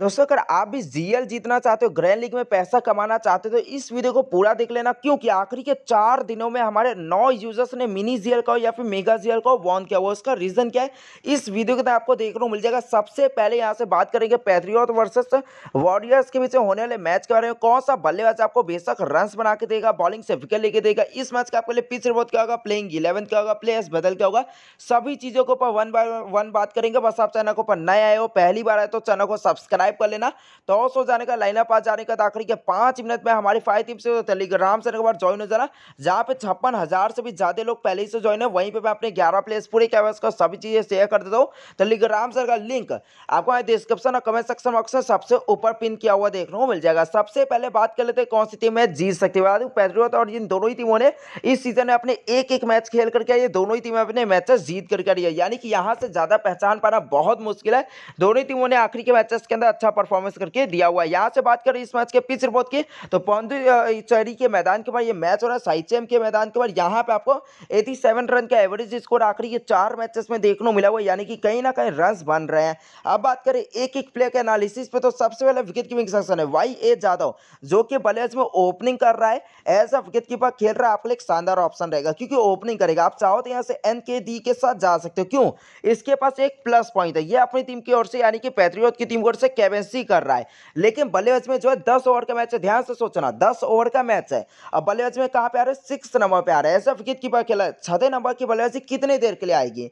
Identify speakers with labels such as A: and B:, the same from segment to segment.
A: दोस्तों अगर आप भी जीएल जीतना चाहते हो ग्रैंड लीग में पैसा कमाना चाहते हो तो इस वीडियो को पूरा देख लेना क्योंकि आखिरी के चार दिनों में हमारे नौ यूजर्स ने मिनी जीएल का या फिर मेगा जीएल का वॉन किया वो इसका रीजन क्या है इस वीडियो के तहत आपको देखने को मिल जाएगा सबसे पहले यहाँ से बात करेंगे पैथ्रियॉट वर्सेस वॉरियर्स के बीच होने वाले मैच के बारे में कौन सा बल्लेबाज आपको बेशक रन बना के देगा बॉलिंग से विकेट लेके देगा इस मैच का आपके लिए पिच रिपोर्ट क्या होगा प्लेइंग इलेवन क्या होगा प्लेयर्स बदल क्या होगा सभी चीज़ों के ऊपर वन बाय वन बात करेंगे बस आप चैनल के ऊपर नए आए हो पहली बार आए तो चैनल को सब्सक्राइब सब्सक्राइब कर लेना तो हाउस हो जाने का लाइनअप आ जाने का आखिरी के पांच मिनट में हमारी फाइव टीम से टेलीग्राम से बार ज्वाइन हो जाना जहाँ पे छप्पन से भी ज़्यादा लोग पहले ही से ज्वाइन है वहीं पर मैं अपने ग्यारह प्लेस पूरे कैवस का सभी चीज़ें शेयर कर देता हूँ टेलीग्राम सर का लिंक आपको डिस्क्रिप्शन और कमेंट सेक्शन बॉक्स में सबसे ऊपर पिन किया हुआ देखने को मिल जाएगा सबसे पहले बात कर लेते हैं कौन सी टीम है जीत सकती है बता और जिन दोनों ही टीमों ने इस सीजन में अपने एक एक मैच खेल करके ये दोनों ही टीमें अपने मैचेस जीत करके आई है यानी कि यहां से ज़्यादा पहचान पाना बहुत मुश्किल है दोनों ही टीमों ने आखिरी के मैचेस के अंदर अच्छा परफॉर्मेंस करके दिया हुआ है यहाँ से बात करें इस मैच के पिच रिपोर्ट की तो पौधरी के मैदान के बाद ये मैच हो रहा है साइचेम के मैदान के बाद यहाँ पे आपको एटी रन का एवरेज स्कोर आखिरी ये चार मैचेस में देखने मिला हुआ यानी कि कहीं ना कहीं रन बन रहे हैं अब बात करें एक एक प्लेयर के एनालिसिस पे तो सबसे पहले विकेट कीपिंग सेक्शन है वाई ए जादव जो कि बल्लेज में ओपनिंग कर रहा है एज अ विकेट कीपर खेल रहा है आपके लिए शानदार ऑप्शन रहेगा क्योंकि ओपनिंग करेगा आप चाहो तो यहाँ से एन के डी के साथ जा सकते हो क्यों इसके पास एक प्लस पॉइंट है ये अपनी टीम की ओर से यानी कि पैट्रियोट की टीम की ओर से कैबेंसी कर रहा है लेकिन बल्लेबाज में जो है दस ओवर का मैच है ध्यान से सोचना दस ओवर का मैच है अब बल्लेबाज में कहाँ पे आ रहा है सिक्स नंबर पे आ रहा है ऐसा विकेट कीपर खेला है छठे नंबर की बल्लेबाजी कितने देर के लिए आएगी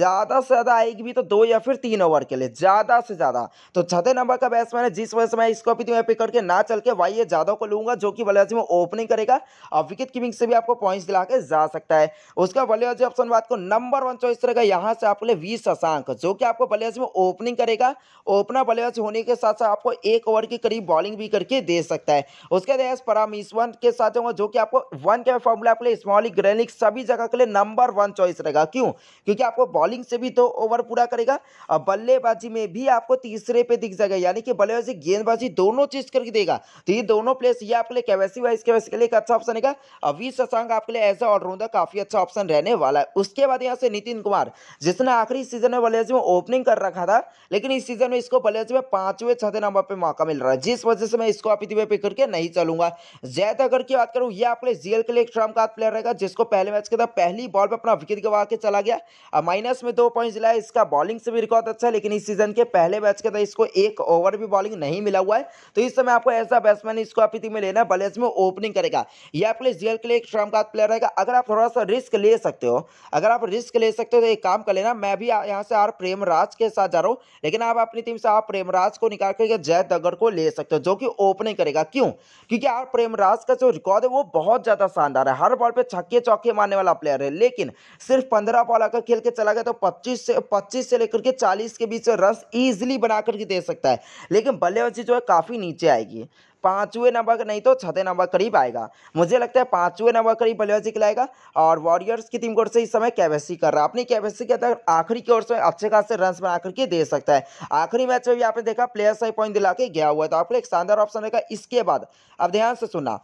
A: ज़्यादा से ज़्यादा आएगी भी तो दो या फिर तीन ओवर के लिए ज़्यादा से ज़्यादा तो छठे नंबर का बैट्समैन है जिस वजह से मैं इसको अभी पिक करके ना चल के वाई ए जादव को लूंगा जो कि बल्लेबाजी में ओपनिंग करेगा और विकेट कीपिंग से भी आपको पॉइंट्स दिला के जा सकता है उसका बल्लेबाजी ऑप्शन बात को नंबर वन चॉइस रहेगा यहाँ से आपके लिए वी शशांक जो कि आपको बल्लेबाजी में ओपनिंग करेगा ओपनर बल्लेबाजी होने के साथ साथ आपको एक ओवर के करीब बॉलिंग भी करके दे सकता है उसके बाद परामीश्वन के साथ होगा जो कि आपको वन के फॉर्मूला आपके लिए स्मॉल ग्रेनिक सभी जगह के लिए नंबर वन चॉइस रहेगा क्यों क्योंकि आपको बॉलिंग से भी दो तो ओवर पूरा करेगा और बल्लेबाजी में भी आपको तीसरे पे दिख जाएगा यानी कि बल्लेबाजी गेंदबाजी दोनों चीज करके देगा तो ये दोनों प्लेस ये आपके लिए कैवेसी वाइज कैवेसी के लिए एक अच्छा ऑप्शन रहेगा वी शशांक आपके लिए एज ए ऑलराउंडर काफी अच्छा ऑप्शन रहने वाला है उसके बाद यहाँ से नितिन कुमार जिसने आखिरी सीजन में बल्लेबाजी में ओपनिंग कर रखा था लेकिन इस सीजन में इसको बल्लेबाजी में पांचवें छठे नंबर पे मौका मिल रहा है जिस वजह से मैं इसको आप इतने पे करके नहीं चलूंगा जैद अगर की बात करूं ये आपके जीएल के लिए एक ट्रम का प्लेयर रहेगा जिसको पहले मैच के अंदर पहली बॉल पर अपना विकेट गवा के चला गया माइनस में दो पॉइंट जिला इसका बॉलिंग से भी रिकॉर्ड अच्छा है लेकिन इस सीजन के पहले मैच के अंदर इसको एक ओवर भी बॉलिंग नहीं मिला हुआ है तो इस समय आपको ऐसा बैट्समैन इसको आप में लेना है भले इसमें ओपनिंग करेगा यह आपके जीएल के लिए एक ट्रम का प्लेयर रहेगा अगर आप थोड़ा सा रिस्क ले सकते हो अगर आप रिस्क ले सकते हो तो एक काम कर लेना मैं भी यहाँ से आर प्रेमराज के साथ जा रहा हूँ लेकिन आप अपनी टीम से आप प्रेमराज प्रेमराज को निकाल करके जय दगड़ को ले सकते हो जो कि ओपनिंग करेगा क्यों क्योंकि यार प्रेमराज का जो रिकॉर्ड है वो बहुत ज़्यादा शानदार है हर बॉल पे छक्के चौके मारने वाला प्लेयर है लेकिन सिर्फ पंद्रह बॉल अगर खेल के चला गया तो पच्चीस से पच्चीस से लेकर के चालीस के बीच रन ईजिली बना करके दे सकता है लेकिन बल्लेबाजी जो है काफ़ी नीचे आएगी पाँचवें नंबर का नहीं तो छठे नंबर करीब आएगा मुझे लगता है पाँचवें नंबर करीब बल्लेबाजी खिलाएगा और वॉरियर्स की टीम को से इस समय कैबेसी कर रहा है अपनी कैबेसी के अंदर आखिरी की ओर से अच्छे खासे रन बना करके दे सकता है आखिरी मैच में भी आपने देखा प्लेयर सही पॉइंट दिला के गया हुआ है तो आपको एक शानदार ऑप्शन रहेगा इसके बाद अब ध्यान से सुना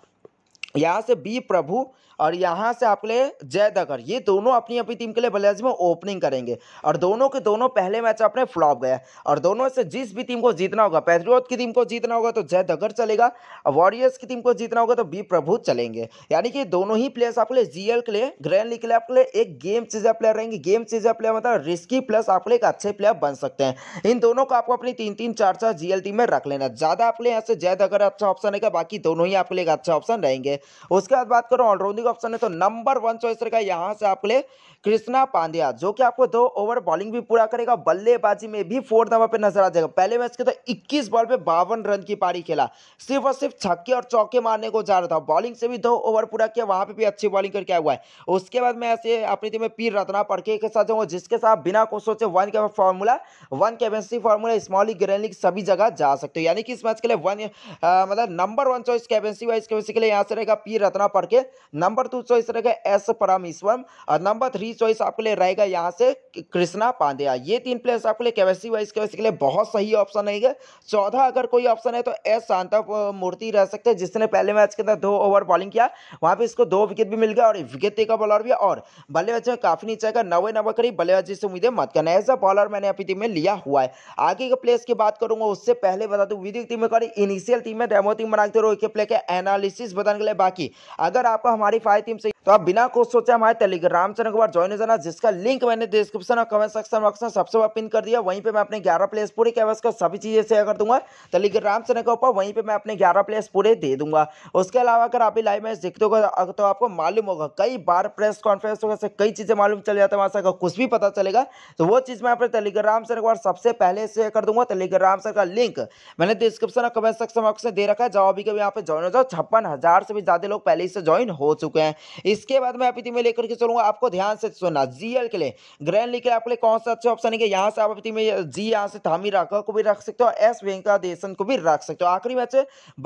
A: यहाँ से बी प्रभु और यहाँ से आपके लिए जयदगर ये दोनों अपनी अपनी टीम के लिए बल्लेबाजी में ओपनिंग करेंगे और दोनों के दोनों पहले मैच अपने फ्लॉप गए और दोनों से जिस भी टीम को जीतना होगा पैथ्रियोट की टीम को जीतना होगा तो जयदगर चलेगा वॉरियर्स की टीम को जीतना होगा तो बी प्रभु चलेंगे यानी कि दोनों ही प्लेयर्स आपके लिए जी के लिए ग्रैंड लीग के लिए आपके लिए एक गेम चीज़ें प्लेयर रहेंगे गेम चीज़ें प्लेयर मतलब रिस्की प्लस आपके लिए एक अच्छे प्लेयर बन सकते हैं इन दोनों को आपको अपनी तीन तीन चार चार जीएल टीम में रख लेना ज़्यादा आपके लिए यहाँ से जयदगर अच्छा ऑप्शन रहेगा बाकी दोनों ही आपके लिए एक अच्छा ऑप्शन रहेंगे उसके बाद बात करो ऑलराउंडिंग ऑप्शन है तो नंबर वन चॉइस रहेगा यहाँ से आपके लिए कृष्णा पांड्या जो कि आपको दो ओवर बॉलिंग भी पूरा करेगा बल्लेबाजी में भी फोर्थ नंबर पे नजर आ जाएगा पहले मैच के तो 21 बॉल पे बावन रन की पारी खेला सिर्फ और सिर्फ छक्के और चौके मारने को जा रहा था बॉलिंग से भी दो ओवर पूरा किया वहाँ पर भी अच्छी बॉलिंग करके आया हुआ है उसके बाद मैं ऐसे अपनी टीम में पीर रत्ना पड़के के साथ जाऊँगा जिसके साथ बिना कुछ सोचे वन के formula one capacity formula small league grand league सभी जगह जा सकते हो यानी कि इस मैच के लिए वन मतलब number one choice capacity wise capacity के लिए यहाँ से रहेगा पी रत्ना पड़के नंबर नंबर टू चॉइस रहेगा एस परमेश्वरम और नंबर थ्री चॉइस आपके लिए रहेगा यहाँ से कृष्णा पांड्या ये तीन प्लेयर्स आपके लिए केवेसी वाइस केवेसी के लिए बहुत सही ऑप्शन रहेगा चौदह अगर कोई ऑप्शन है तो एस शांता मूर्ति रह सकते हैं जिसने पहले मैच के अंदर दो ओवर बॉलिंग किया वहाँ पर इसको दो विकेट भी मिल गया और विकेट टेका बॉलर भी और बल्लेबाज में काफी नीचे आएगा नवे नंबर करीब बल्लेबाजी से उम्मीदें मत करना एज अ बॉलर मैंने अपनी टीम में लिया हुआ है आगे के प्लेयर्स की बात करूंगा उससे पहले बता दू विधिक टीम में इनिशियल टीम में डेमो टीम बनाते के रोहित के प्लेयर के एनालिसिस बताने के लिए बाकी अगर आपको हमारी किफ़ायती तो आप बिना कुछ सोचे हमारे टेलीग्राम चैनल के बाद ज्वाइन हो जाना जिसका लिंक मैंने डिस्क्रिप्शन और कमेंट सेक्शन बॉक्स में सबसे पिन कर दिया वहीं पे मैं अपने 11 प्लेस पूरे कैवस का सभी चीज़ें शेयर कर दूंगा टेलीग्राम चैनल के ऊपर वहीं पे मैं अपने 11 प्लेस पूरे दे दूंगा उसके अलावा अगर आप लाइव मैच देखते हो तो आपको मालूम होगा कई बार प्रेस कॉन्फ्रेंस होगा कई चीज़ें मालूम चल जाता है वहाँ से कुछ भी पता चलेगा तो वो चीज़ मैं अपने टेलीग्राम चैनल के बाद सबसे पहले शेयर कर दूंगा टेलीग्राम सर का लिंक मैंने डिस्क्रिप्शन और कमेंट सेक्शन बॉक्स में दे रखा है जाओ अभी कभी यहाँ पे ज्वाइन हो जाओ छप्पन से भी ज़्यादा लोग पहले से ज्वाइन हो चुके हैं इसके बाद मैं अपीति में लेकर के चलूंगा आपको ध्यान से सुनना जीएल के लिए ग्रैंड लीग के लिए आपके लिए कौन सा अच्छा ऑप्शन है यहाँ से आप अपीति में जी यहाँ से थामी राघव को भी रख सकते हो एस वेंकटेशन को भी रख सकते हो आखिरी मैच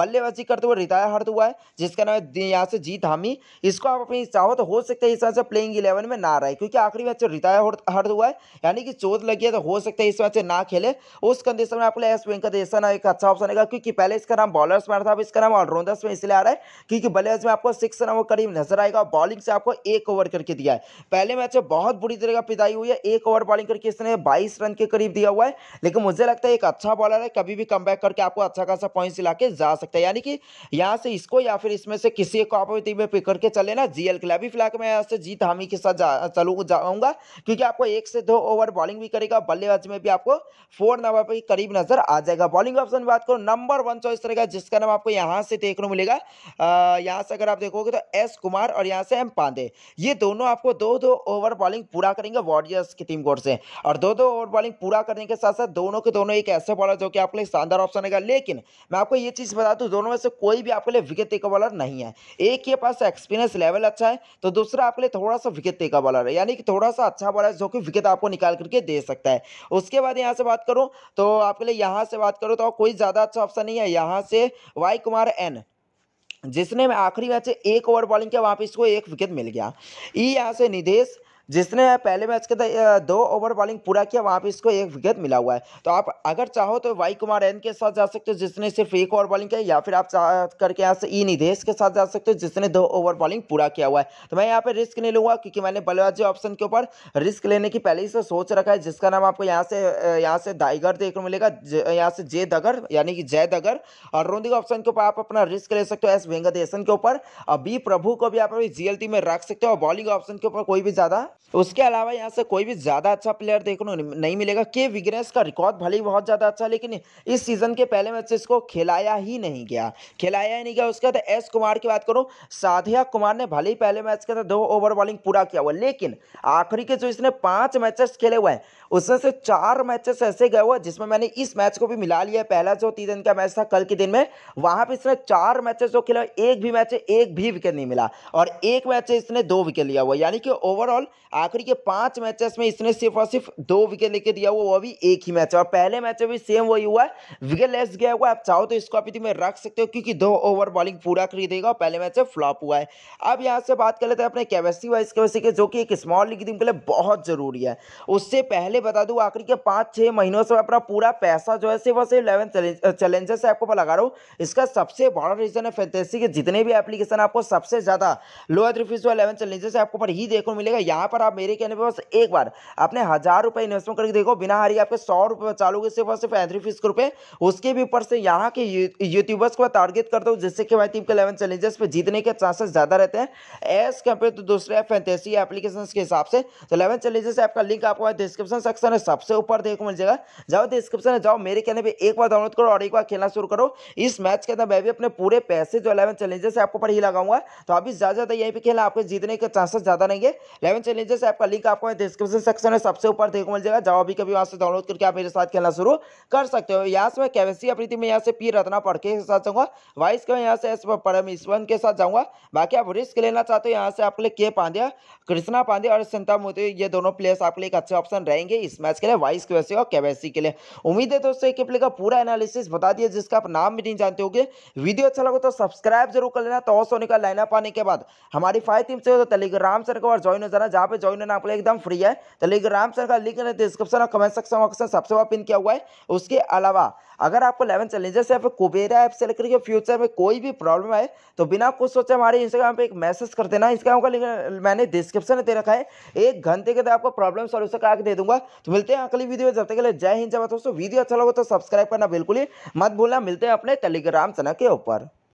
A: बल्लेबाजी करते हुए रिटायर हर्ट हुआ है जिसका नाम है यहाँ से जी थामी इसको आप अपनी चाहो तो हो सकता है इस वजह से प्लेइंग इलेवन में ना रहे क्योंकि आखिरी मैच रिटायर हर्ट हुआ है यानी कि चोट लगी है तो हो सकता है इस वजह से ना खेले उस कंडीशन में आपके लिए एस वेंकटेशन एक अच्छा ऑप्शन है क्योंकि पहले इसका नाम बॉलर्स में था अब इसका नाम ऑलराउंडर्स में इसलिए आ रहा है क्योंकि बल्लेबाज में आपको सिक्स रन वो करीब नजर आएगा बॉलिंग से आपको एक ओवर करके दिया है पहले मैच में बहुत बुरी तरह का पिदाई हुई है एक ओवर बॉलिंग करके इसने बाईस रन के करीब दिया हुआ है लेकिन मुझे लगता है एक अच्छा बॉलर है कभी भी कम करके आपको अच्छा खासा पॉइंट दिला के जा सकता है यानी कि यहाँ से इसको या फिर इसमें से किसी एक आप में पिक करके चले ना जीएल के लिए फिलहाल मैं यहाँ से जीत हामी के साथ चलूँ जाऊँगा क्योंकि आपको एक से दो ओवर बॉलिंग भी करेगा बल्लेबाजी में भी आपको फोर नंबर पर करीब नजर आ जाएगा बॉलिंग ऑप्शन की बात करो नंबर वन चॉइस रहेगा जिसका नाम आपको यहाँ से देखने को मिलेगा यहाँ से अगर आप देखोगे तो एस कुमार और यहाँ यहाँ से एम पांडे ये दोनों आपको दो दो ओवर बॉलिंग पूरा करेंगे वॉरियर्स की टीम कोर से और दो दो ओवर बॉलिंग पूरा करने के साथ साथ दोनों के दोनों एक ऐसे बॉलर जो कि आपके लिए शानदार ऑप्शन रहेगा लेकिन मैं आपको ये चीज़ बता दूँ दोनों में से कोई भी आपके लिए विकेट टेकर बॉलर नहीं है एक के पास एक्सपीरियंस लेवल अच्छा है तो दूसरा आपके लिए थोड़ा सा विकेट टेकर बॉलर है यानी कि थोड़ा सा अच्छा बॉलर जो कि विकेट आपको निकाल करके दे सकता है उसके बाद यहाँ से बात करूँ तो आपके लिए यहाँ से बात करूँ तो कोई ज़्यादा अच्छा ऑप्शन नहीं है यहाँ से वाई कुमार एन जिसने आखिरी मैच एक ओवर बॉलिंग किया वहां पे इसको एक विकेट मिल गया ई यहाँ से निदेश जिसने पहले मैच के दो ओवर बॉलिंग पूरा किया वहाँ पे इसको एक विकेट मिला हुआ है तो आप अगर चाहो तो वाई कुमार एन के साथ जा सकते हो जिसने सिर्फ एक ओवर बॉलिंग किया या फिर आप चाह करके यहाँ से ई निधेश के साथ जा सकते हो जिसने दो ओवर बॉलिंग पूरा किया हुआ है तो मैं यहाँ पे रिस्क नहीं लूँगा क्योंकि मैंने बल्लेबाजी ऑप्शन के ऊपर रिस्क लेने की पहले ही से सोच रखा है जिसका नाम आपको यहाँ से यहाँ से दाइगर देखने को मिलेगा यहाँ से जे दगर यानी कि जय दगर और रोंदिंग ऑप्शन के ऊपर आप अपना रिस्क ले सकते हो एस वेंगदेशन के ऊपर और बी प्रभु को भी आप अपनी जीएलटी में रख सकते हो और बॉलिंग ऑप्शन के ऊपर कोई भी ज़्यादा उसके अलावा यहाँ से कोई भी ज़्यादा अच्छा प्लेयर देखने नहीं मिलेगा के विग्रेस का रिकॉर्ड भले ही बहुत ज़्यादा अच्छा लेकिन इस सीज़न के पहले मैच से इसको खिलाया ही नहीं गया खिलाया ही नहीं गया उसके बाद एस कुमार की बात करूँ साधिया कुमार ने भले ही पहले मैच के अंदर दो ओवर बॉलिंग पूरा किया हुआ लेकिन आखिरी के जो इसने पांच मैचेस खेले हुए हैं उसमें से चार मैचेस ऐसे गए हुए जिसमें मैंने इस मैच को भी मिला लिया पहला जो तीन दिन का मैच था कल के दिन में वहां पर इसने चार मैचेस जो खेला एक भी मैच एक भी विकेट नहीं मिला और एक मैच इसने दो विकेट लिया हुआ यानी कि ओवरऑल आखिरी के पांच मैचेस में इसने सिर्फ और सिर्फ दो विकेट लेके दिया हुआ वो भी एक ही मैच और पहले मैच में भी सेम वही हुआ विकेट लेस गया हुआ आप चाहो तो इसको अभी तुम्हें रख सकते हो क्योंकि दो ओवर बॉलिंग पूरा खरीदेगा और पहले मैच में फ्लॉप हुआ है अब यहाँ से बात कर लेते हैं अपने कैपेसिटी वाइज केवेसी के जो कि एक स्मॉल लीग टीम के लिए बहुत जरूरी है उससे पहले बता दूँ आखिरी के पाँच छः महीनों से अपना पूरा पैसा जो है सिर्फ और सिर्फ इलेवन चैलेंजेस से आपको लगा रहा हूँ इसका सबसे बड़ा रीजन है फैंटेसी के जितने भी एप्लीकेशन आपको सबसे ज़्यादा लोअर रिफ्यूज इलेवन चैलेंजेस आपको पर ही देखने मिलेगा यहाँ पर आप मेरे कहने पर बस एक बार आपने हज़ार रुपये इन्वेस्टमेंट करके देखो बिना हारी आपके सौ रुपये बचा लोगे सिर्फ और सिर्फ एंट्री फीस रुपये उसके भी ऊपर से यहाँ के यूट्यूबर्स को टारगेट करता हूँ जिससे कि भाई टीम के इलेवन चैलेंजेस पर जीतने के चांसेस ज़्यादा रहते हैं एज कम्पेयर टू दूसरे फैंटेसी एप्लीकेशन के हिसाब से तो इलेवन चैलेंजेस ऐप का लिंक आपको डिस्क्रिप्शन सेक्शन है सबसे ऊपर देखो मिल जाएगा जाओ डिस्क्रिप्शन है जाओ मेरे कहने पर एक बार डाउनलोड करो और एक बार खेलना शुरू करो इस मैच के अंदर मैं भी अपने पूरे पैसे जो इलेवन चैलेंजेस आपको पर ही लगाऊंगा तो अभी ज़्यादा ज़्यादा यहीं पर खेलना आपके जीतने के चांसेस ज़्यादा रहेंगे इलेवन चैलेंजेस टेलीग्राम जैसे आपका लिंक आपको डिस्क्रिप्शन सेक्शन में सबसे ऊपर देखो मिल जाएगा जाओ भी कभी वहाँ से डाउनलोड करके आप मेरे साथ खेलना शुरू कर सकते हो यहाँ से मैं केवेसी अप्रीति में यहाँ से पी रत्ना पढ़ के साथ जाऊँगा वाइस के मैं यहाँ से परम परमेश्वन के साथ जाऊँगा बाकी आप रिस्क लेना चाहते हो यहाँ से आपके लिए के पांड्या कृष्णा पांडे और सिंता मोदी ये दोनों प्लेयर्स आपके लिए एक अच्छे ऑप्शन रहेंगे इस मैच के लिए वाइस केवेसी और केवेसी के लिए उम्मीद है दोस्तों एक प्ले का पूरा एनालिसिस बता दिया जिसका आप नाम भी नहीं जानते हो वीडियो अच्छा लगा तो सब्सक्राइब जरूर कर लेना तो सोने का लाइनअप आने के बाद हमारी फाइव टीम से हो तो टेलीग्राम से और ज्वाइन हो जाना जहाँ पे ज्वाइन होना आप लोग एकदम फ्री है तो लिंक राम सर का लिंक डिस्क्रिप्शन और कमेंट सेक्शन ऑप्शन सबसे वहाँ पिन किया हुआ है उसके अलावा अगर आपको लेवन चैलेंजर्स या फिर कुबेरा ऐप से लेकर के फ्यूचर में कोई भी प्रॉब्लम आए तो बिना कुछ सोचे हमारे इंस्टाग्राम पे एक मैसेज कर देना इंस्टाग्राम का लिंक मैंने डिस्क्रिप्शन में दे रखा है एक घंटे के अंदर आपको प्रॉब्लम सॉल्यूशन करा के दे दूंगा तो मिलते हैं अगली वीडियो में जब तक के लिए जय हिंद जब दोस्तों वीडियो अच्छा लगा तो सब्सक्राइब करना बिल्कुल ही मत भूलना मिलते हैं अपने टेलीग्राम चैनल के ऊपर